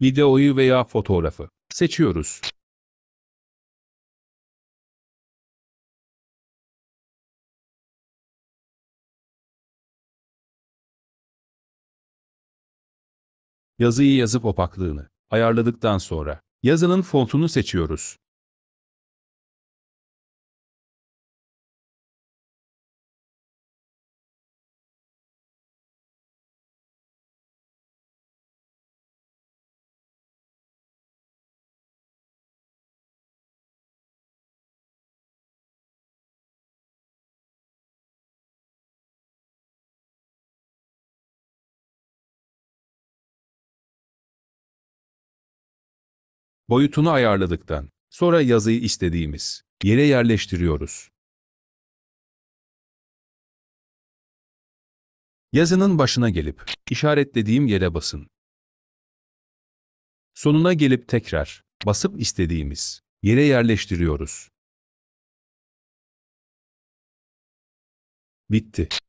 videoyu veya fotoğrafı seçiyoruz. Yazıyı yazıp opaklığını ayarladıktan sonra yazının fontunu seçiyoruz. Boyutunu ayarladıktan sonra yazıyı istediğimiz yere yerleştiriyoruz. Yazının başına gelip işaretlediğim yere basın. Sonuna gelip tekrar basıp istediğimiz yere yerleştiriyoruz. Bitti.